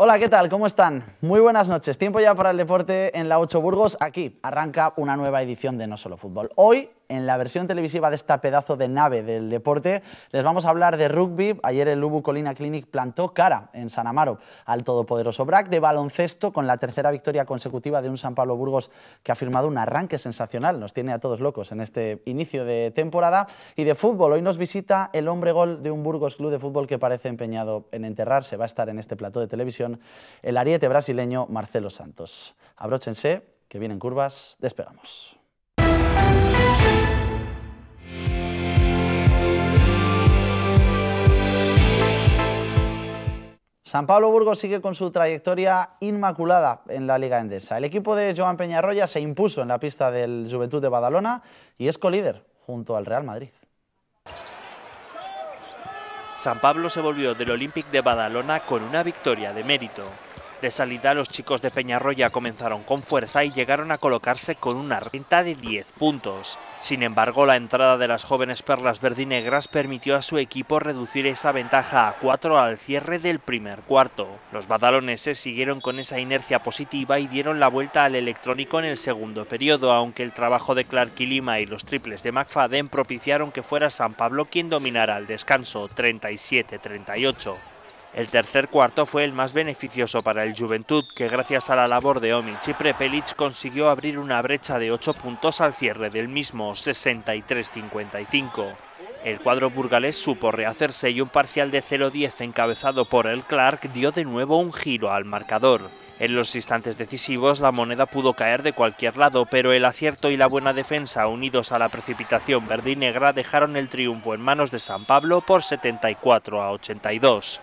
Hola, ¿qué tal? ¿Cómo están? Muy buenas noches. Tiempo ya para el deporte en la 8 Burgos. Aquí arranca una nueva edición de No Solo Fútbol. Hoy en la versión televisiva de esta pedazo de nave del deporte, les vamos a hablar de rugby. Ayer el Lubu Colina Clinic plantó cara en San Amaro al todopoderoso Brac de baloncesto con la tercera victoria consecutiva de un San Pablo Burgos que ha firmado un arranque sensacional. Nos tiene a todos locos en este inicio de temporada. Y de fútbol, hoy nos visita el hombre gol de un Burgos Club de Fútbol que parece empeñado en enterrarse. Va a estar en este plató de televisión el ariete brasileño Marcelo Santos. Abróchense, que vienen curvas, despegamos. San Pablo Burgos sigue con su trayectoria inmaculada en la Liga Endesa. El equipo de Joan Peñarroya se impuso en la pista del Juventud de Badalona y es colíder junto al Real Madrid. San Pablo se volvió del Olympic de Badalona con una victoria de mérito. De salida, los chicos de Peñarroya comenzaron con fuerza y llegaron a colocarse con una renta de 10 puntos. Sin embargo, la entrada de las jóvenes perlas verdinegras permitió a su equipo reducir esa ventaja a 4 al cierre del primer cuarto. Los badaloneses siguieron con esa inercia positiva y dieron la vuelta al electrónico en el segundo periodo, aunque el trabajo de Clark y Lima y los triples de McFadden propiciaron que fuera San Pablo quien dominara el descanso, 37-38. El tercer cuarto fue el más beneficioso para el Juventud, que gracias a la labor de Omic y Prepelic consiguió abrir una brecha de 8 puntos al cierre del mismo, 63-55. El cuadro burgalés supo rehacerse y un parcial de 0-10 encabezado por el Clark dio de nuevo un giro al marcador. En los instantes decisivos la moneda pudo caer de cualquier lado, pero el acierto y la buena defensa unidos a la precipitación verde y negra dejaron el triunfo en manos de San Pablo por 74 a 82.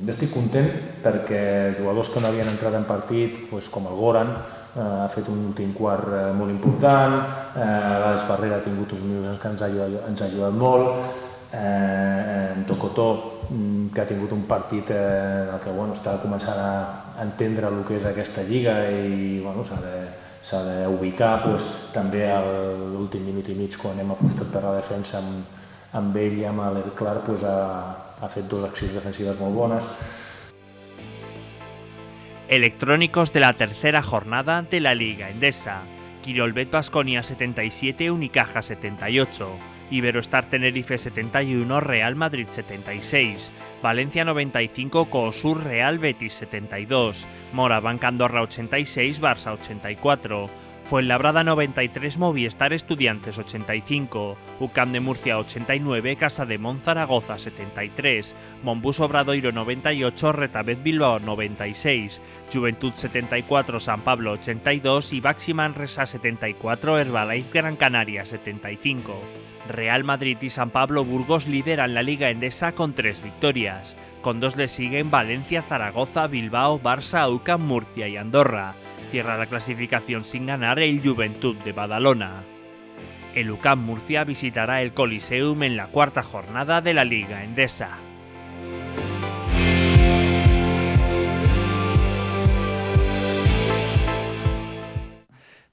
Jo estic content perquè jugadors que no havien entrat en partit, doncs com el Goran, eh, ha fet un últim quart eh, molt important, eh, la Barrera ha tingut uns minuts que ens ha ajudat, ens ha ajudat molt, eh, en eh, Tocotó, mm, que ha tingut un partit eh, en el que bueno, està començant a entendre el que és aquesta lliga i bueno, s'ha de, s'ha d'ubicar pues, també a l'últim minut i mig quan hem apostat per la defensa amb, amb ell i amb l'Everclar pues, a, ha dos dues defensivas muy buenas. Electrónicos de la tercera jornada de la Liga Endesa. Quirolbet Vasconia 77, Unicaja 78. Iberostar Tenerife 71, Real Madrid 76, Valencia 95, Coosur Real Betis 72, Moraván Andorra 86, Barça 84, Fuenlabrada 93, Movistar Estudiantes 85, UCAM de Murcia 89, Casa de Mon Zaragoza 73, Monbus Obradoiro 98, Retabet Bilbao 96, Juventud 74, San Pablo 82 y Baximan Resa 74, Herbalife Gran Canaria 75. Real Madrid y San Pablo Burgos lideran la Liga Endesa con tres victorias. Con dos le siguen Valencia, Zaragoza, Bilbao, Barça, UCAM, Murcia y Andorra cierra la clasificación sin ganar el Juventud de Badalona. El UCAM Murcia visitará el Coliseum en la cuarta jornada de la Liga Endesa.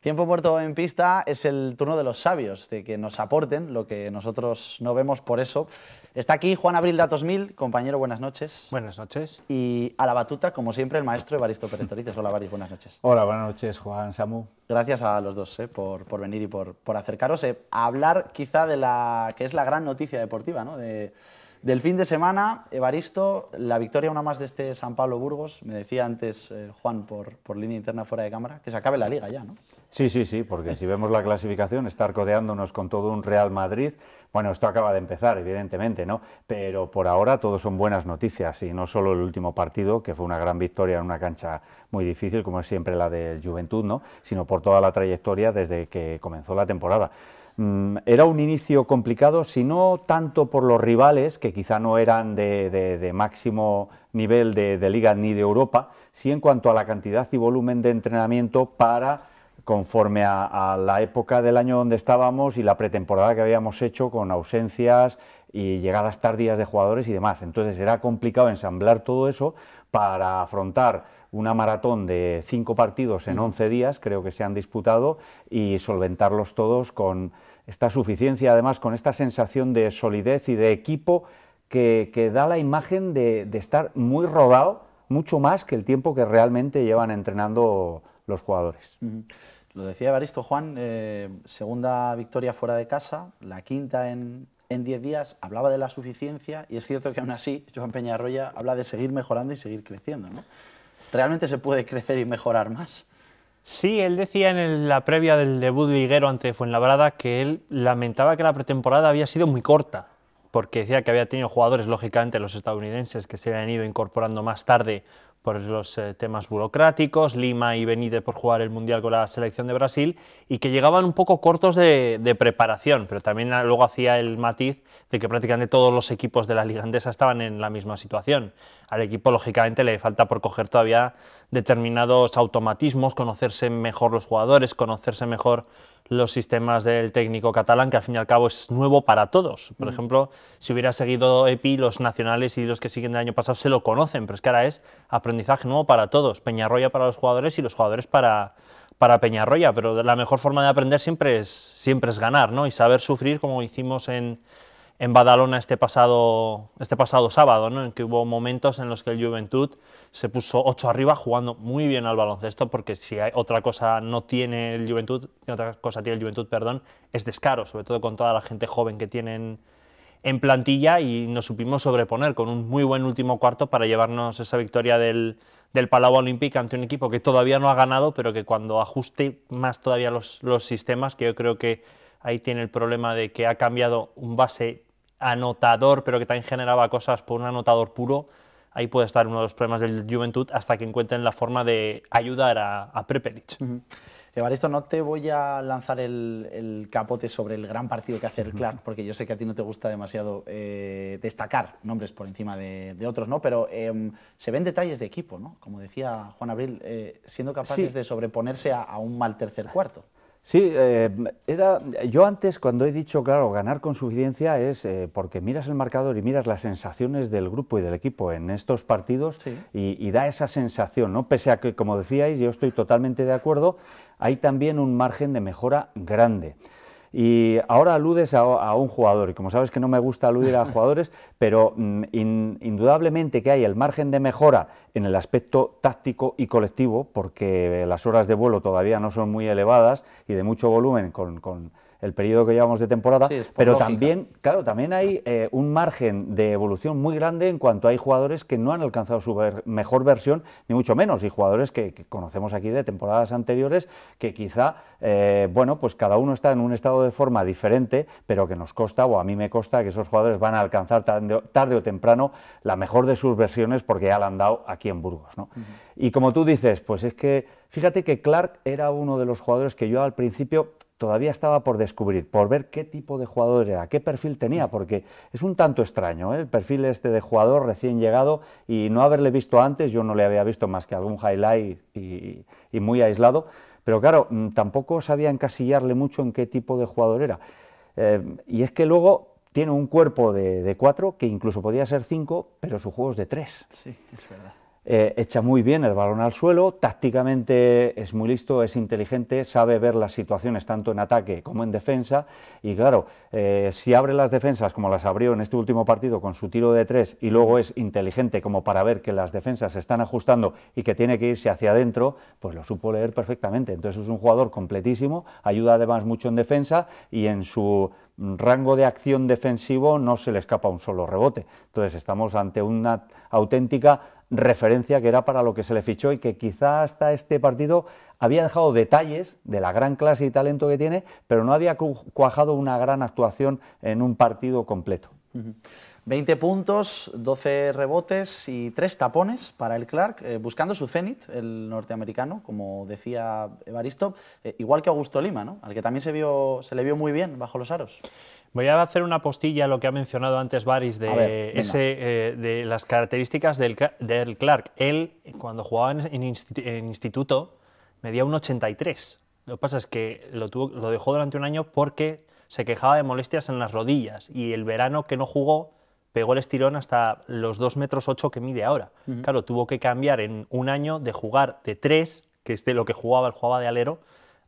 Tiempo muerto en pista es el turno de los sabios, de que nos aporten lo que nosotros no vemos, por eso Está aquí Juan Abril Datos Mil, compañero, buenas noches. Buenas noches. Y a la batuta, como siempre, el maestro Evaristo Pérez Hola, Baris, buenas noches. Hola, buenas noches, Juan, Samu. Gracias a los dos eh, por, por, venir y por, por acercaros eh, a hablar quizá de la que es la gran noticia deportiva, ¿no? De, del fin de semana, Evaristo, la victoria una más de este San Pablo Burgos, me decía antes eh, Juan por, por, línea interna fuera de cámara, que se acabe la liga ya, ¿no? Sí, sí, sí, porque si vemos la clasificación, estar codeándonos con todo un Real Madrid bueno, esto acaba de empezar, evidentemente, ¿no? Pero por ahora todo son buenas noticias y no solo el último partido, que fue una gran victoria en una cancha muy difícil, como es siempre la de Juventud, ¿no? Sino por toda la trayectoria desde que comenzó la temporada. Mm, era un inicio complicado, si no tanto por los rivales, que quizá no eran de, máximo nivel de, de liga ni de Europa, si en cuanto a la cantidad y volumen de entrenamiento para conforme a, la época del año donde estábamos y la pretemporada que habíamos hecho con ausencias y llegadas tardías de jugadores y demás. Entonces era complicado ensamblar todo eso para afrontar una maratón de cinco partidos en 11 mm. días, creo que se han disputado, y solventarlos todos con esta suficiencia, además con esta sensación de solidez y de equipo que, da la imagen de, de estar muy rodado, mucho más que el tiempo que realmente llevan entrenando los jugadores. Lo decía Evaristo Juan, eh, segunda victoria fuera de casa, la quinta en, en 10 días hablaba de la suficiencia y es cierto que aún así Joan Peñarroya habla de seguir mejorando y seguir creciendo. ¿Realmente se puede crecer y mejorar más? Sí, él decía en la previa del debut liguero ante Fuenlabrada que él lamentaba que la pretemporada había sido muy corta, porque decía que había tenido jugadores, lógicamente los estadounidenses, que se habían ido incorporando más tarde por los eh, temas burocráticos, Lima y Benítez por jugar el Mundial con la selección de Brasil, y que llegaban un poco cortos de, de preparación, pero también ah, luego hacía el matiz de que prácticamente todos los equipos de la Liga estaban en la misma situación. Al equipo, lógicamente, le falta por coger todavía determinados automatismos, conocerse mejor los jugadores, conocerse mejor los sistemas del técnico catalán, que al fin y al cabo es nuevo para todos. Por mm. ejemplo, si hubiera seguido EPI, los nacionales y los que siguen del año pasado se lo conocen, pero es que ahora es aprendizaje nuevo para todos. Peñarroya para los jugadores y los jugadores para, para Peñarroya, pero la mejor forma de aprender siempre es, siempre es ganar, ¿no? Y saber sufrir como hicimos en, en Badalona este pasado, este pasado sábado, ¿no? en que hubo momentos en los que el Juventud se puso 8 arriba jugando muy bien al baloncesto, porque si hay otra cosa no tiene el Juventud, otra cosa tiene el Juventud, perdón, es descaro, sobre todo con toda la gente joven que tienen en plantilla y nos supimos sobreponer con un muy buen último cuarto para llevarnos esa victoria del, del Palau Olímpic ante un equipo que todavía no ha ganado, pero que cuando ajuste más todavía los, los sistemas, que yo creo que ahí tiene el problema de que ha cambiado un base anotador, pero que también generaba cosas por un anotador puro, ahí puede estar uno de los problemas del Juventud hasta que encuentren la forma de ayudar a, a Evaristo, no te voy a lanzar el, capote sobre el gran partido que hace el Clark, porque yo sé que a ti no te gusta demasiado eh, destacar nombres por encima de, otros, ¿no? Pero em, se ven detalles de equipo, ¿no? Como decía Juan Abril, eh, siendo capaces de sobreponerse a un mal tercer cuarto. Sí, eh, era, yo antes cuando he dicho, claro, ganar con suficiencia es eh, porque miras el marcador y miras las sensaciones del grupo y del equipo en estos partidos y, y, da esa sensación, ¿no? Pese a que, como decíais, yo estoy totalmente de acuerdo, hay también un margen de mejora grande. Y ahora aludes a, un jugador, y como sabes que no me gusta aludir a jugadores, pero mm, indudablemente que hay el margen de mejora en el aspecto táctico y colectivo, porque las horas de vuelo todavía no son muy elevadas y de mucho volumen con, con el periodo que llevamos de temporada, pero también, claro, también hay eh, un margen de evolución muy grande en cuanto hay jugadores que no han alcanzado su mejor versión, ni mucho menos, y jugadores que, conocemos aquí de temporadas anteriores, que quizá, eh, bueno, pues cada uno está en un estado de forma diferente, pero que nos consta, o a mí me consta, que esos jugadores van a alcanzar tarde, o temprano la mejor de sus versiones porque ya la han dado aquí en Burgos. ¿no? Y como tú dices, pues es que, fíjate que Clark era uno de los jugadores que yo al principio todavía estaba por descubrir, por ver qué tipo de jugador era, qué perfil tenía, mm. porque es un tanto extraño ¿eh? el perfil este de jugador recién llegado y no haberle visto antes, yo no le había visto más que algún highlight y, muy aislado, pero claro, mm, tampoco sabía encasillarle mucho en qué tipo de jugador era. Eh, y es que luego tiene un cuerpo de, de, cuatro que incluso podía ser cinco, pero su juego es de tres. Sí, es verdad. Eh, echa muy bien el balón al suelo, tácticamente es muy listo, es inteligente, sabe ver las situaciones tanto en ataque como en defensa y claro, eh, si abre las defensas como las abrió en este último partido con su tiro de tres y luego es inteligente como para ver que las defensas se están ajustando y que tiene que irse hacia adentro, pues lo supo leer perfectamente. Entonces es un jugador completísimo, ayuda además mucho en defensa y en su rango de acción defensivo no se le escapa un solo rebote. Entonces estamos ante una auténtica referencia que era para lo que se le fichó y que quizá hasta este partido había dejado detalles de la gran clase y talento que tiene, pero no había cuajado una gran actuación en un partido completo. 20 puntos, 12 rebotes y 3 tapones para el Clark, eh, buscando su cenit, el norteamericano, como decía Evaristo, eh, igual que Augusto Lima, ¿no? al que también se, vio, se le vio muy bien bajo los aros. Voy a hacer una postilla a lo que ha mencionado antes Baris de, ese, eh, de las características del, Clark. Él, cuando jugaba en, instituto, medía un 83. Lo que pasa es que lo, lo dejó durante un año porque se quejaba de molestias en las rodillas y el verano que no jugó pegó el estirón hasta los 2,8 metros ocho que mide ahora. Claro, tuvo que cambiar en un año de jugar de 3, que es de lo que jugaba, el jugaba de alero,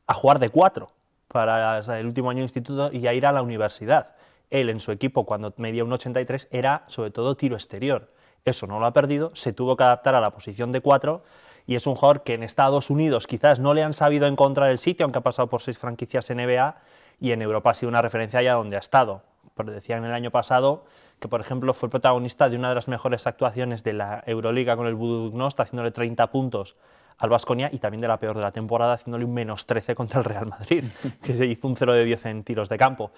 a jugar de 4 para el último año de instituto y a ir a la universidad. Él en su equipo, cuando medía un 83, era sobre todo tiro exterior. Eso no lo ha perdido, se tuvo que adaptar a la posición de 4 y es un jugador que en Estados Unidos quizás no le han sabido encontrar el sitio, aunque ha pasado por seis franquicias NBA y en Europa ha sido una referencia allá donde ha estado. Pero decían el año pasado que por ejemplo fue protagonista de una de las mejores actuaciones de la Euroliga con el Budugnost, haciéndole 30 puntos al Vasconia y también de la peor de la temporada, haciéndole un menos 13 contra el Real Madrid, que se hizo un 0 de 10 en tiros de campo.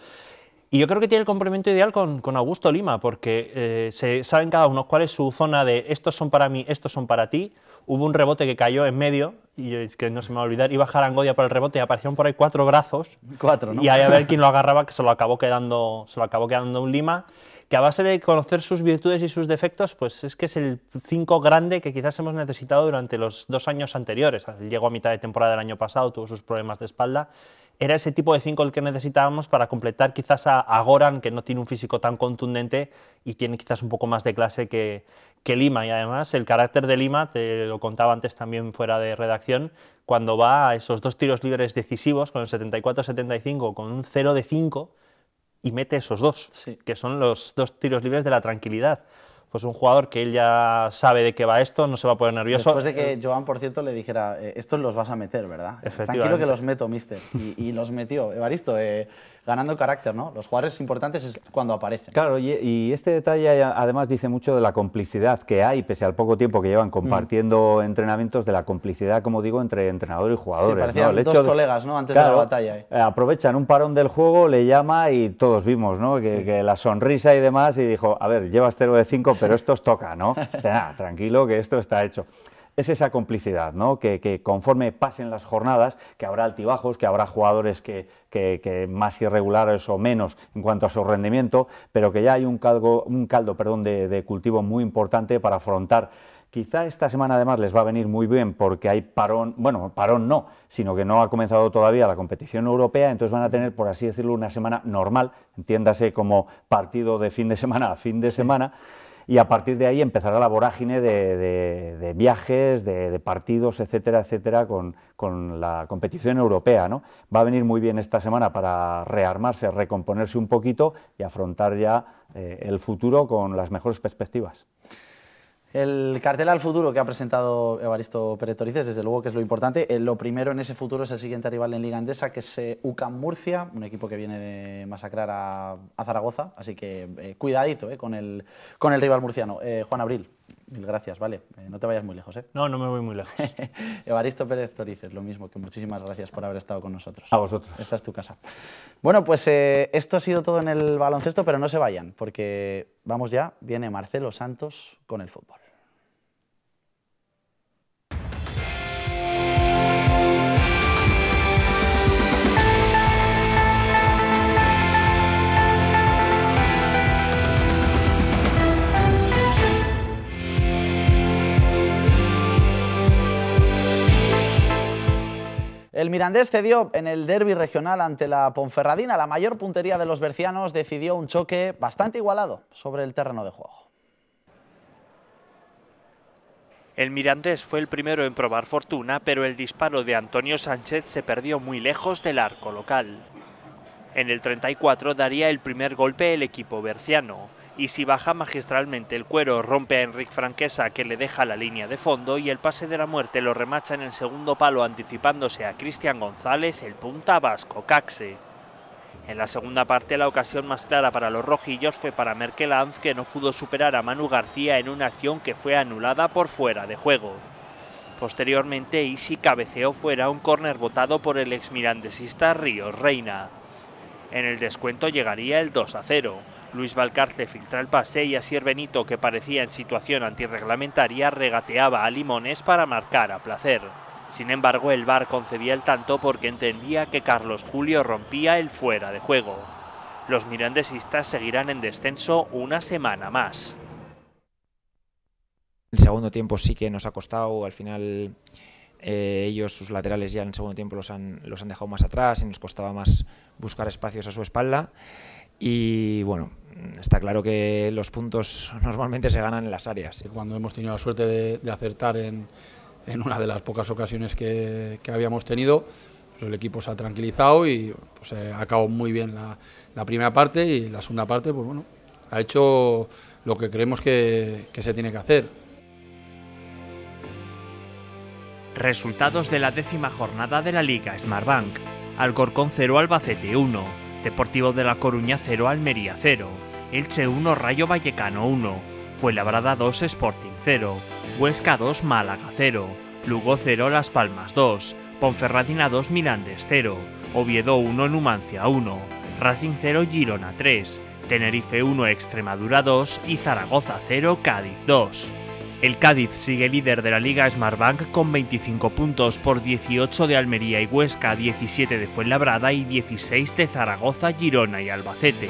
Y yo creo que tiene el complemento ideal con, con Augusto Lima, porque eh, se saben cada uno cuál es su zona de estos son para mí, estos son para ti. Hubo un rebote que cayó en medio, y que no se me va a olvidar, iba Jarangodia para el rebote y aparecieron por ahí cuatro brazos. Cuatro, ¿no? Y ahí a ver quién lo agarraba, que se lo acabó quedando, se lo acabó quedando un Lima que a base de conocer sus virtudes y sus defectos, pues es que es el 5 grande que quizás hemos necesitado durante los dos años anteriores. Llegó a mitad de temporada del año pasado, tuvo sus problemas de espalda. Era ese tipo de 5 el que necesitábamos para completar quizás a, Goran, que no tiene un físico tan contundente y tiene quizás un poco más de clase que, que Lima. Y además el carácter de Lima, te lo contaba antes también fuera de redacción, cuando va a esos dos tiros libres decisivos con el 74-75, con un 0 de 5, y mete esos dos, que son los dos tiros libres de la tranquilidad. Pues un jugador que él ya sabe de qué va esto, no se va a poner nervioso. Después de que eh, Joan, por cierto, le dijera, eh, estos los vas a meter, ¿verdad? Eh, tranquilo que los meto, mister. Y, y los metió. Evaristo, eh, ganando carácter, ¿no? Los jugadores importantes es cuando aparecen. Claro, y, este detalle además dice mucho de la complicidad que hay, pese al poco tiempo que llevan mm. compartiendo entrenamientos, de la complicidad, como digo, entre entrenador y jugadores. Sí, ¿no? dos colegas, ¿no? Antes de la batalla. Eh, aprovechan un parón del juego, le llama y todos vimos, ¿no? Que, la sonrisa y demás, y dijo, a ver, llevas 0 de 5, pero esto os toca, ¿no? tranquilo, que esto está hecho es esa complicidad, ¿no? que, conforme pasen las jornadas, que habrá altibajos, que habrá jugadores que, más irregulares o menos en cuanto a su rendimiento, pero que ya hay un caldo, un caldo perdón, de, cultivo muy importante para afrontar Quizá esta semana además les va a venir muy bien porque hay parón, bueno, parón no, sino que no ha comenzado todavía la competición europea, entonces van a tener, por así decirlo, una semana normal, entiéndase como partido de fin de semana a fin de semana y a partir de ahí empezará la vorágine de, viajes, de, partidos, etcétera, etcétera, con, la competición europea. ¿no? Va a venir muy bien esta semana para rearmarse, recomponerse un poquito y afrontar ya eh, el futuro con las mejores perspectivas. El cartel al futuro que ha presentado Evaristo Pérez Torices, desde luego que es lo importante. Eh, lo primero en ese futuro es el siguiente rival en Liga Andesa, que es eh, UCAM Murcia, un equipo que viene de masacrar a, Zaragoza. Así que eh, cuidadito con, el, con el rival murciano. Juan Abril, mil gracias, ¿vale? no te vayas muy lejos, ¿eh? No, no me voy muy lejos. Evaristo Pérez Torices, lo mismo, que muchísimas gracias por haber estado con nosotros. A vosotros. Esta es tu casa. Bueno, pues esto ha sido todo en el baloncesto, pero no se vayan, porque vamos ya, viene Marcelo Santos con el fútbol. El Mirandés cedió en el derby regional ante la Ponferradina. La mayor puntería de los bercianos decidió un choque bastante igualado sobre el terreno de juego. El Mirandés fue el primero en probar fortuna, pero el disparo de Antonio Sánchez se perdió muy lejos del arco local. En el 34 daría el primer golpe el equipo berciano y si baja magistralmente el cuero rompe a Enrique Franquesa que le deja la línea de fondo y el pase de la muerte lo remacha en el segundo palo anticipándose a Cristian González, el punta vasco Caxe. En la segunda parte la ocasión más clara para los rojillos fue para Merkel que no pudo superar a Manu García en una acción que fue anulada por fuera de juego. Posteriormente Isi cabeceó fuera un córner votado por el exmirandesista Ríos Reina. En el descuento llegaría el 2 a 0. Luis Valcarce filtra el pase y Asier Benito, que parecía en situación antirreglamentaria, regateaba a Limones para marcar a placer. Sin embargo, el VAR concedía el tanto porque entendía que Carlos Julio rompía el fuera de juego. Los mirandesistas seguirán en descenso una semana más. El segundo tiempo sí que nos ha costado, al final eh, ellos sus laterales ya en el segundo tiempo los han, los han dejado más atrás y nos costaba más buscar espacios a su espalda. Y bueno, Mm, está claro que los puntos normalmente se ganan en las áreas. Cuando hemos tenido la suerte de, acertar en, en, una de las pocas ocasiones que, que habíamos tenido, pues el equipo se ha tranquilizado y pues, eh, ha acabó muy bien la, primera parte y la segunda parte, pues bueno, ha hecho lo que creemos que, que se tiene que hacer. Resultados de la décima jornada de la Liga Smartbank. Alcorcón 0 Albacete 1, Deportivo de La Coruña 0 Almería 0. Elche 1 Rayo Vallecano 1, Fuenlabrada 2 Sporting 0, Huesca 2 Málaga 0, Lugo 0 Las Palmas 2, Ponferradina 2 Mirandes 0, Oviedo 1 Numancia 1, Racing 0 Girona 3, Tenerife 1 Extremadura 2 y Zaragoza 0 Cádiz 2. El Cádiz sigue líder de la Liga Smartbank con 25 puntos por 18 de Almería y Huesca, 17 de Fuenlabrada y 16 de Zaragoza, Girona y Albacete.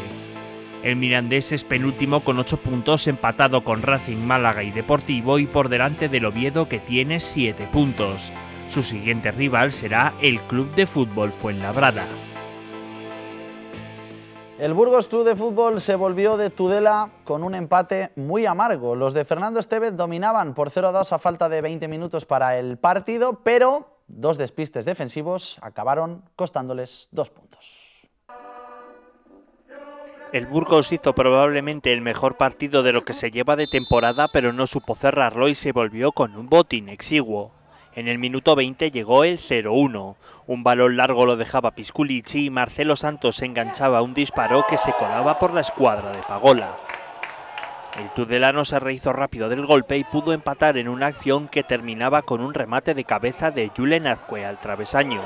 El Mirandés es penúltimo con 8 puntos empatado con Racing Málaga y Deportivo y por delante del Oviedo que tiene 7 puntos. Su siguiente rival será el Club de Fútbol Fuenlabrada. El Burgos Club de Fútbol se volvió de Tudela con un empate muy amargo. Los de Fernando Estevez dominaban por 0-2 a falta de 20 minutos para el partido, pero dos despistes defensivos acabaron costándoles dos puntos. El Burgos hizo probablemente el mejor partido de lo que se lleva de temporada, pero no supo cerrarlo y se volvió con un botín exiguo. En el minuto 20 llegó el 0-1. Un balón largo lo dejaba Pisculici y Marcelo Santos enganchaba un disparo que se colaba por la escuadra de Pagola. El tudelano se rehizo rápido del golpe y pudo empatar en una acción que terminaba con un remate de cabeza de Julen Azcue al travesaño.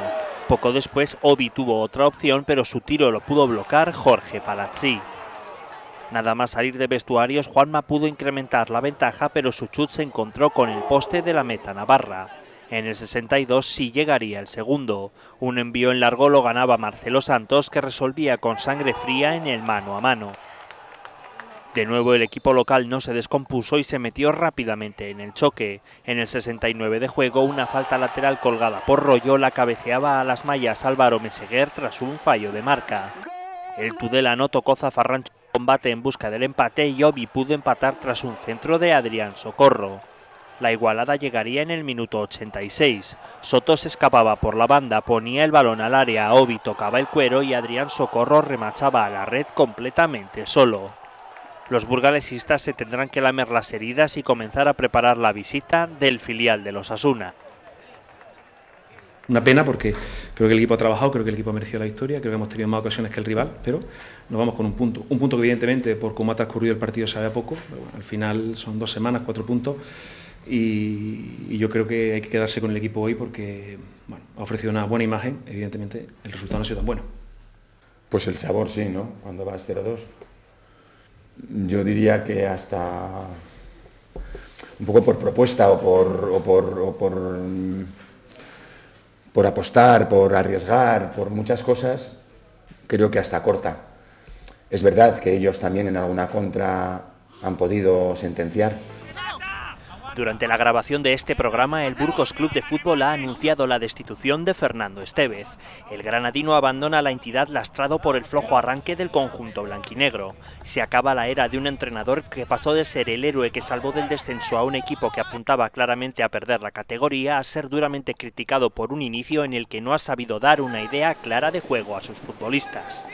Poco después, Obi tuvo otra opción, pero su tiro lo pudo bloquear Jorge Palazzi. Nada más salir de vestuarios, Juanma pudo incrementar la ventaja, pero su chut se encontró con el poste de la meta navarra. En el 62 sí llegaría el segundo. Un envío en largo lo ganaba Marcelo Santos, que resolvía con sangre fría en el mano a mano. De nuevo el equipo local no se descompuso y se metió rápidamente en el choque. En el 69 de juego, una falta lateral colgada por Rollo la cabeceaba a las mallas Álvaro Meseguer tras un fallo de marca. El Tudela no tocó zafarrancho combate en busca del empate y Obi pudo empatar tras un centro de Adrián Socorro. La igualada llegaría en el minuto 86. Soto se escapaba por la banda, ponía el balón al área, Obi tocaba el cuero y Adrián Socorro remachaba a la red completamente solo. Los burgalesistas se tendrán que lamer las heridas y comenzar a preparar la visita del filial de los Asuna. Una pena porque creo que el equipo ha trabajado, creo que el equipo ha merecido la victoria, creo que hemos tenido más ocasiones que el rival, pero nos vamos con un punto. Un punto que evidentemente por cómo ha transcurrido el partido sabe a poco, al final son dos semanas, cuatro puntos y, yo creo que hay que quedarse con el equipo hoy porque ha ofrecido una buena imagen, evidentemente el resultado no ha sido tan bueno. Pues el sabor sí, ¿no? Cuando a 0-2 yo diría que hasta un poco por propuesta o mm, por, apostar, por arriesgar, por muchas cosas, creo que hasta corta. Es verdad que ellos también en alguna contra han podido sentenciar. Durante la grabación de este programa, el Burgos Club de Fútbol ha anunciado la destitución de Fernando Estevez. El granadino abandona la entidad lastrado por el flojo arranque del conjunto blanquinegro. Se acaba la era de un entrenador que pasó de ser el héroe que salvó del descenso a un equipo que apuntaba claramente a perder la categoría a ser duramente criticado por un inicio en el que no ha sabido dar una idea clara de juego a sus futbolistas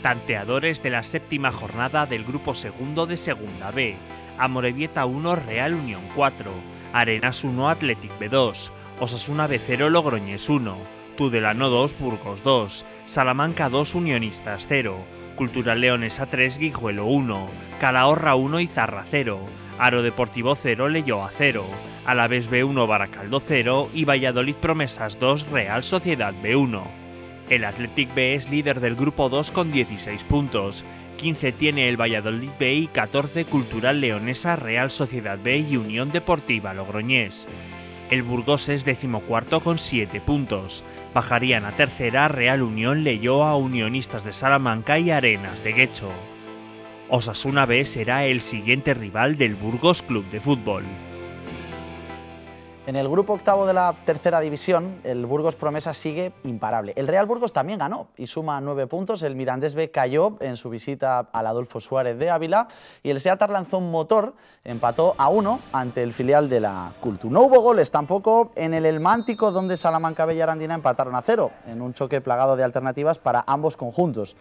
tanteadores de la séptima jornada del Grupo Segundo de Segunda B. Amorebieta 1 Real Unión 4, Arenas 1 Athletic B2, Osasuna B0 Logroñés 1, Tudelano 2 Burgos 2, Salamanca 2 Unionistas 0, Cultural a 3 Guijuelo 1, Calahorra 1 Izarra 0, Aro Deportivo 0 Leyoa 0, Alavés B1 Baracaldo 0 y Valladolid Promesas 2 Real Sociedad B1. El Athletic B es líder del grupo 2 con 16 puntos 15 tiene el Valladolid B y 14 Cultural Leonesa, Real Sociedad B y Unión Deportiva Logroñés. El Burgos es decimocuarto con 7 puntos. Bajarían a tercera Real Unión, Leyoa, Unionistas de Salamanca y Arenas de Guecho. Osasuna B será el siguiente rival del Burgos Club de Fútbol. En el grupo octavo de la tercera división, el Burgos Promesa sigue imparable. El Real Burgos también ganó y suma nueve puntos. El Mirandés B cayó en su visita al Adolfo Suárez de Ávila y el Seatar lanzó un motor, empató a uno ante el filial de la Cultu. No hubo goles tampoco en el Elmántico, donde Salamanca Bellarandina empataron a cero, en un choque plagado de alternativas para ambos conjuntos.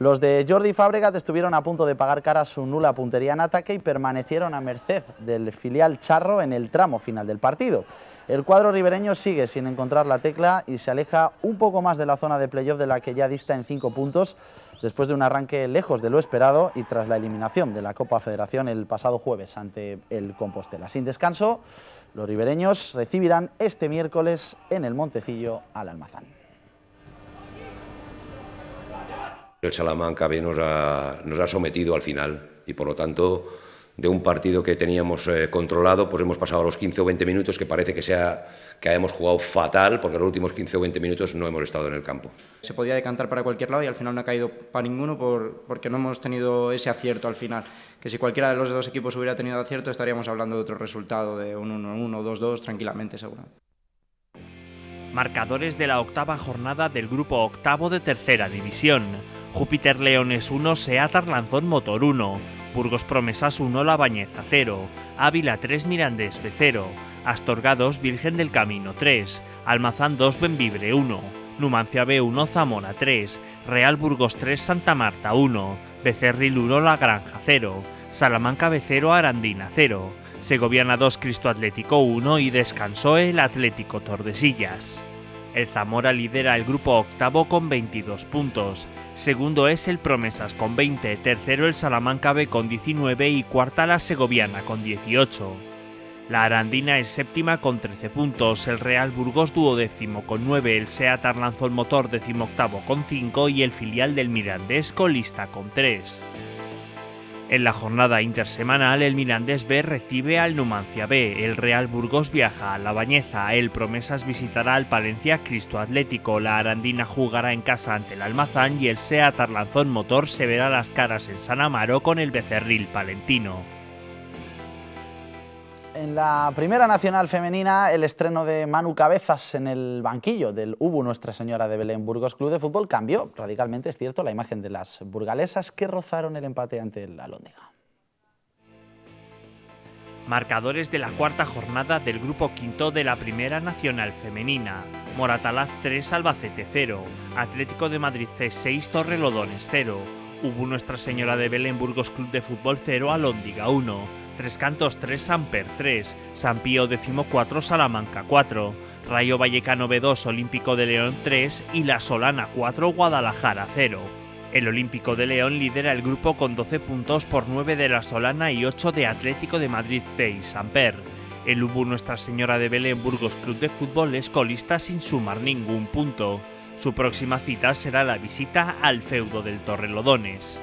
Los de Jordi Fábregat estuvieron a punto de pagar cara su nula puntería en ataque y permanecieron a merced del filial Charro en el tramo final del partido. El cuadro ribereño sigue sin encontrar la tecla y se aleja un poco más de la zona de playoff de la que ya dista en cinco puntos después de un arranque lejos de lo esperado y tras la eliminación de la Copa Federación el pasado jueves ante el Compostela. Sin descanso, los ribereños recibirán este miércoles en el Montecillo al Almazán. el Salamanca B nos ha, nos ha sometido al final y por lo tanto de un partido que teníamos eh, controlado, pues hemos pasado a los 15 o 20 minutos que parece que sea que hemos jugado fatal porque los últimos 15 o 20 minutos no hemos estado en el campo. Se podía decantar para cualquier lado y al final no ha caído para ninguno por, porque no hemos tenido ese acierto al final. Que si cualquiera de los dos equipos hubiera tenido acierto estaríamos hablando de otro resultado de un 1-1, 2-2 tranquilamente seguro. Marcadores de la octava jornada del grupo octavo de tercera división. Júpiter Leones 1, Seat Arlanzón Motor 1, Burgos Promesas 1, La Bañeza 0, Ávila 3, Mirandés B0, Astorga 2, Virgen del Camino 3, Almazán 2, Benvibre 1, Numancia B1, Zamora 3, Real Burgos 3, Santa Marta 1, Becerril 1, La Granja 0, Salamanca B0, Arandina 0, Segoviana 2, Cristo Atlético 1 y descansó el Atlético Tordesillas. El Zamora lidera el grupo octavo con 22 puntos, Segundo es el Promesas con 20, tercero el Salamanca B con 19 y cuarta la Segoviana con 18. La Arandina es séptima con 13 puntos, el Real Burgos duodécimo con 9, el Seat Arlanzón Motor decimoctavo con 5 y el filial del Mirandés colista con 3. En la jornada intersemanal, el Mirandés B recibe al Numancia B, el Real Burgos viaja a La Bañeza, el Promesas visitará al Palencia Cristo Atlético, la Arandina jugará en casa ante el Almazán y el SEA Tarlanzón Motor se verá las caras en San Amaro con el Becerril Palentino. En la Primera Nacional Femenina, el estreno de Manu Cabezas en el banquillo del UBU Nuestra Señora de Belén Burgos Club de Fútbol cambió radicalmente, es cierto, la imagen de las burgalesas que rozaron el empate ante el Lóndiga. Marcadores de la cuarta jornada del grupo quinto de la Primera Nacional Femenina. Moratalaz 3, Albacete 0. Atlético de Madrid C6, Torrelodones 0. UBU Nuestra Señora de Belén Burgos Club de Fútbol 0, Alóndiga 1. Tres Cantos 3 Samper 3, San Pío 4 Salamanca 4, Rayo Vallecano B2 Olímpico de León 3 y La Solana 4 Guadalajara 0. El Olímpico de León lidera el grupo con 12 puntos por 9 de La Solana y 8 de Atlético de Madrid 6 Samper. El UBU Nuestra Señora de Belén Burgos Club de Fútbol es colista sin sumar ningún punto. Su próxima cita será la visita al feudo del Torrelodones.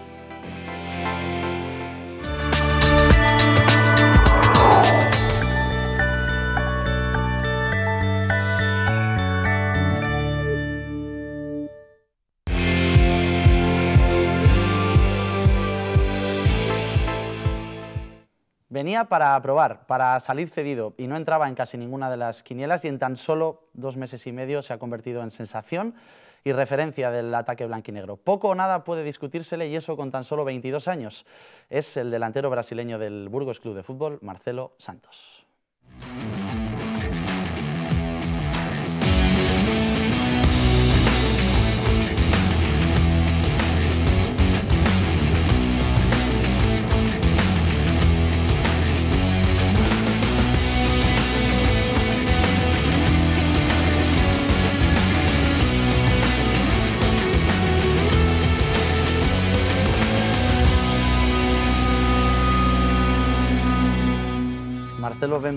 Venía para aprobar, para salir cedido y no entraba en casi ninguna de las quinielas y en tan solo dos meses y medio se ha convertido en sensación y referencia del ataque blanquinegro. Poco o nada puede discutírsele y eso con tan solo 22 años. Es el delantero brasileño del Burgos Club de Fútbol, Marcelo Santos.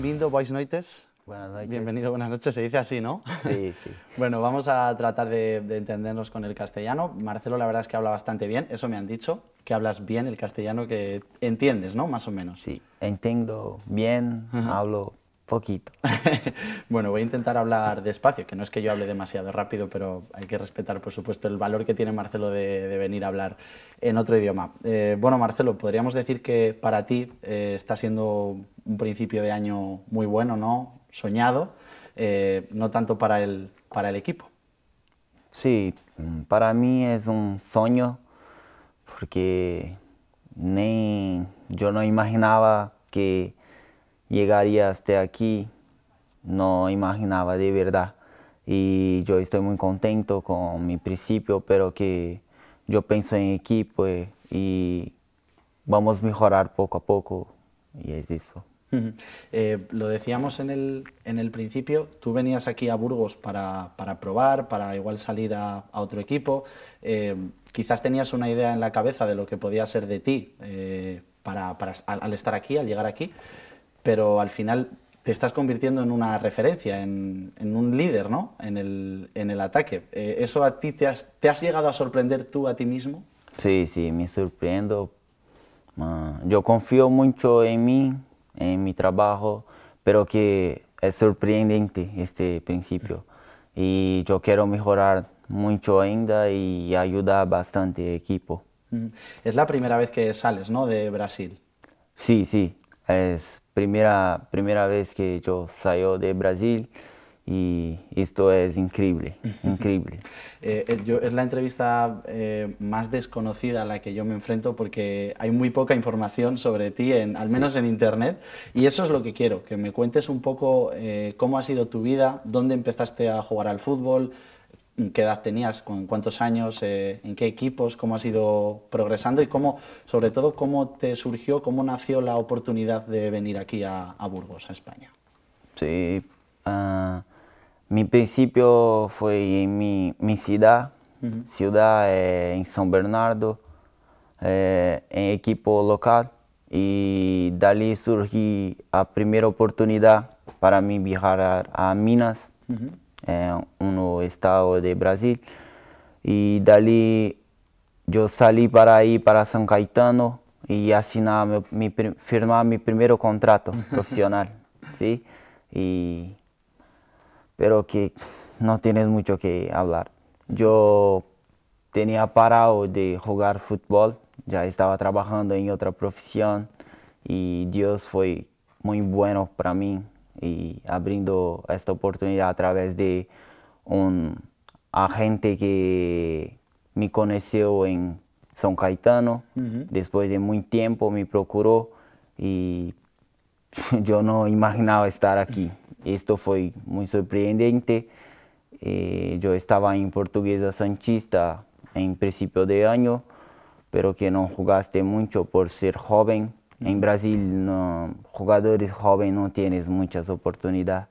Bienvenido, buenas noches. Buenas noches. Bienvenido, buenas noches. Se dice así, ¿no? Sí, sí. bueno, vamos a tratar de, entendernos con el castellano. Marcelo, la verdad es que habla bastante bien, eso me han dicho, que hablas bien el castellano, que entiendes, ¿no? Más o menos. Sí, entiendo bien, hablo Poquito. bueno, voy a intentar hablar despacio, que no es que yo hable demasiado rápido, pero hay que respetar, por supuesto, el valor que tiene Marcelo de, venir a hablar en otro idioma. Eh, bueno, Marcelo, podríamos decir que para ti eh, está siendo un principio de año muy bueno, ¿no? Soñado, eh, no tanto para el, para el equipo. Sí, para mí es un sueño, porque yo no imaginaba que llegaría hasta aquí, no imaginaba de verdad. Y yo estoy muy contento con mi principio, pero que yo pienso en equipo eh, y vamos a mejorar poco a poco y es eso. Eh, lo decíamos en el, en el, principio, tú venías aquí a Burgos para, para probar, para igual salir a, otro equipo. Eh, quizás tenías una idea en la cabeza de lo que podía ser de ti para, al, estar aquí, al llegar aquí, pero al final te estás convirtiendo en una referencia, en, un líder ¿no? en, el, ataque. Eh, ¿Eso a ti te has, te has, llegado a sorprender tú a ti mismo? Sí, sí, me sorprendo. yo confío mucho en mí, en mi trabajo, pero que es sorprendente este principio. Y yo quiero mejorar mucho ainda y ayuda bastante al equipo. Es la primera vez que sales, ¿no? De Brasil. Sí, sí, es primera, primera vez que yo salí de Brasil y esto es increíble, increíble. Eh, eh, yo, es la entrevista eh, más desconocida a la que yo me enfrento porque hay muy poca información sobre ti, en, al menos en Internet, y eso es lo que quiero, que me cuentes un poco cómo ha sido tu vida, dónde empezaste a jugar al fútbol, qué edad tenías, con cuántos años, eh, en qué equipos, cómo has ido progresando y cómo, sobre todo, cómo te surgió, cómo nació la oportunidad de venir aquí a, Burgos, a España. Sí, ah, mi principio fue en mi, ciudad, ciudad eh, en San Bernardo, eh, en equipo local y de allí surgió la primera oportunidad para mí viajar a, Minas en eh, un estado de Brasil. Y de allí yo salí para ir para San Caetano y así mi, mi, mi primer contrato profesional, ¿sí? Y, pero que no tienes mucho que hablar. Yo tenía parado de jugar fútbol, ya estaba trabajando en otra profesión y Dios fue muy bueno para mí y abriendo esta oportunidad a través de un agente que me conoció en San Caetano. Después de muy tiempo me procuró y yo no imaginaba estar aquí. Esto fue muy sorprendente. Eh, yo estaba en Portuguesa Sanchista en principio de año, pero que no jugaste mucho por ser joven en Brasil, no, jugadores jóvenes no tienes muchas oportunidades.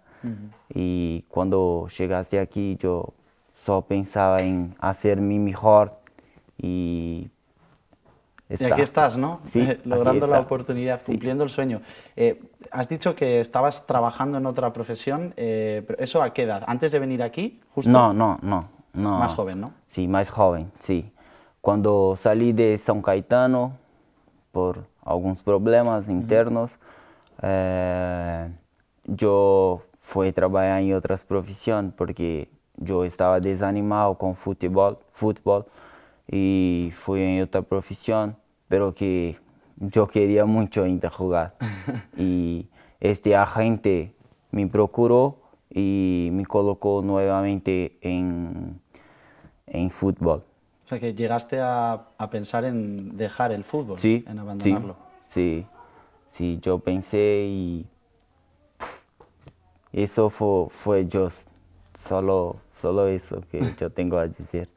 Y cuando llegaste aquí, yo solo pensaba en hacer mi mejor y aquí estás, ¿no? Sí, Logrando la oportunidad, cumpliendo el sueño. Eh, has dicho que estabas trabajando en otra profesión, eh, pero ¿eso a qué edad? ¿Antes de venir aquí? Justo? No, no, no, no. Más joven, ¿no? Sí, más joven, sí. Cuando salí de San Caetano por algunos problemas internos. Eh, yo fui a trabajar en otras profesión porque yo estaba desanimado con fútbol, fútbol y fui en otra profesión, pero que yo quería mucho jugar. y este agente me procuró y me colocó nuevamente en, en fútbol. O sea, que llegaste a, pensar en dejar el fútbol, en abandonarlo. Sí, sí, yo pensé y eso fue, fue yo, solo, solo eso que yo tengo a decir.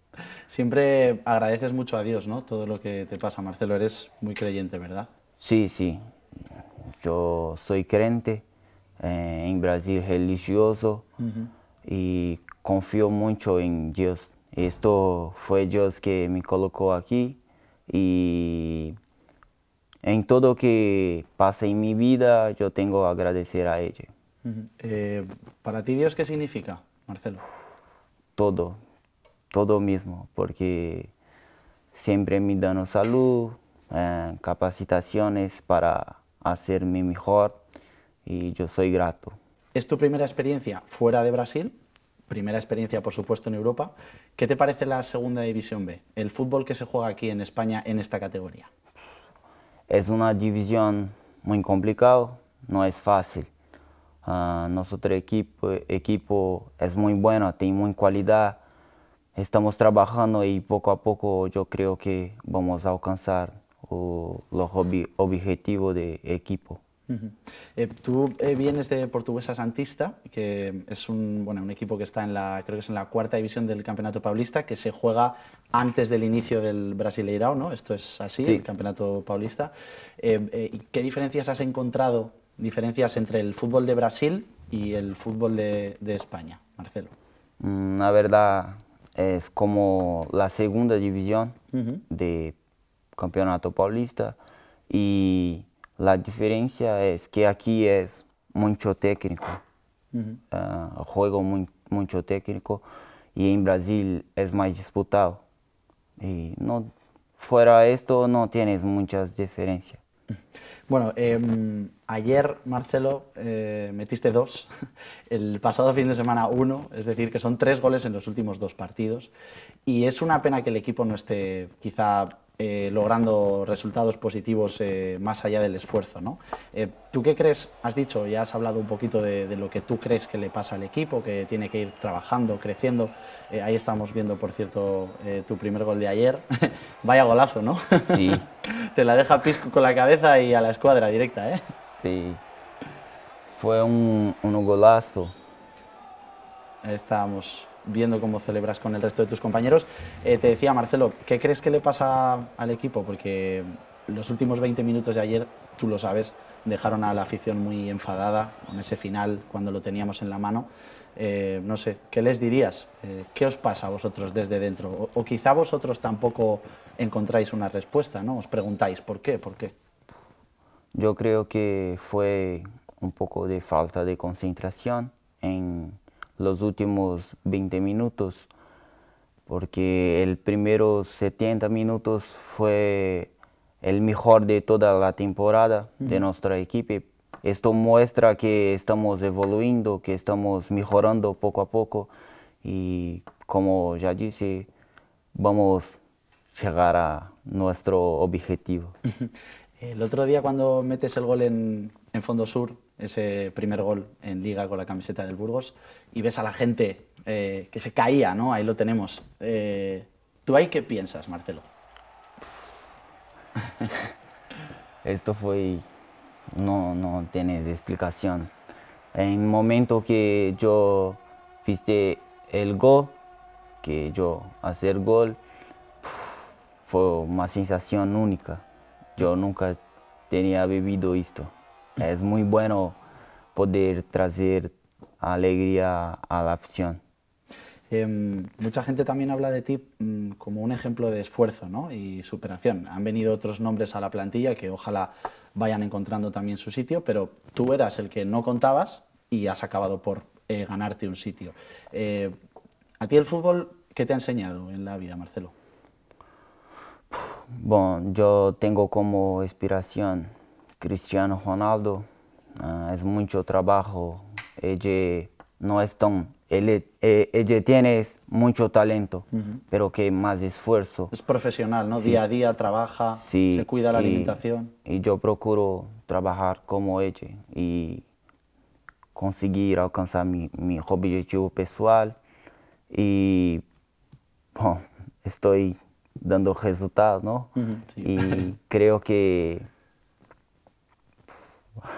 Siempre agradeces mucho a Dios, ¿no? Todo lo que te pasa, Marcelo, eres muy creyente, ¿verdad? Sí, sí, yo soy creyente, eh, en Brasil religioso y confío mucho en Dios. Esto fue Dios que me colocó aquí y en todo que pasa en mi vida yo tengo que agradecer a ella. Eh, ¿Para ti Dios qué significa, Marcelo? Todo, todo mismo, porque siempre me dan salud, eh, capacitaciones para hacerme mejor y yo soy grato. ¿Es tu primera experiencia fuera de Brasil? primera experiencia, por supuesto, en Europa. ¿Qué te parece la segunda división B? El fútbol que se juega aquí en España en esta categoría. Es una división muy complicada, no es fácil. Ah, nuestro equipo, es muy bueno, tiene muy calidad. Estamos trabajando y poco a poco yo creo que vamos a alcanzar los objetivos del equipo. Eh, tú eh, vienes de Portuguesa Santista, que es un, bueno, un equipo que está en la, creo que es en la cuarta división del Campeonato Paulista, que se juega antes del inicio del Brasileirao, ¿no? Esto es así, el Campeonato Paulista. Eh, ¿Qué diferencias has encontrado, diferencias entre el fútbol de Brasil y el fútbol de, España, Marcelo? Mm, la verdad es como la segunda división del de Campeonato Paulista y la diferencia es que aquí es mucho técnico, ah, juego muy, mucho técnico y en Brasil es más disputado. Y no, fuera esto no tienes muchas diferencias. Bueno, em, ayer, Marcelo, eh, metiste dos, el pasado fin de semana uno, es decir, que son tres goles en los últimos dos partidos. Y es una pena que el equipo no esté quizá eh, logrando resultados positivos eh, más allá del esfuerzo. Eh, ¿Tú qué crees? Has dicho, ya has hablado un poquito de, lo que tú crees que le pasa al equipo, que tiene que ir trabajando, creciendo. ahí estamos viendo, por cierto, tu primer gol de ayer. Vaya golazo, ¿no? Sí. Te la deja Pisco con la cabeza y a la escuadra directa, ¿eh? Sí. Fue un, un golazo. Estamos viendo cómo celebras con el resto de tus compañeros. Eh, te decía, Marcelo, ¿qué crees que le pasa al equipo? Porque los últimos 20 minutos de ayer, tú lo sabes, dejaron a la afición muy enfadada con ese final cuando lo teníamos en la mano. Eh, no sé, ¿qué les dirías? Eh, ¿Qué os pasa a vosotros desde dentro? O, o, quizá vosotros tampoco encontráis una respuesta, ¿no? Os preguntáis, ¿por qué? ¿Por qué? Yo creo que fue un poco de falta de concentración en los últimos 20 minutos, porque el primeros 70 minutos fue el mejor de toda la temporada de nuestra equipo. Esto muestra que estamos evolucionando, que estamos mejorando poco a poco y como ya dije, vamos a llegar a nuestro objetivo. El otro día cuando metes el gol en, en Fondo Sur, ese primer gol en liga con la camiseta del Burgos y ves a la gente eh, que se caía, ¿no? Ahí lo tenemos. Eh, ¿Tú ahí qué piensas, Marcelo? Esto fue... No, no tienes explicación. En el momento que yo viste el gol, que yo hacer gol, fue una sensación única. Yo nunca tenía vivido esto. Es muy bueno poder traer alegría a la afición. Em, mucha gente también habla de ti mm, como un ejemplo de esfuerzo y superación. Han venido otros nombres a la plantilla que ojalá vayan encontrando también su sitio, pero tú eras el que no contabas y has acabado por eh, ganarte un sitio. Eh, ¿A ti el fútbol qué te ha enseñado en la vida, Marcelo? Bueno, yo tengo como inspiración Cristiano Ronaldo. Ah, es mucho trabajo. Ella no es tan... Él, e, ella tiene mucho talento, pero que más esfuerzo. Es profesional, ¿no? Día a día trabaja, se cuida la alimentación. Y yo procuro trabajar como ella y conseguir alcanzar mi, mi objetivo personal. Y bueno, oh, estoy dando resultados, ¿no? Y creo que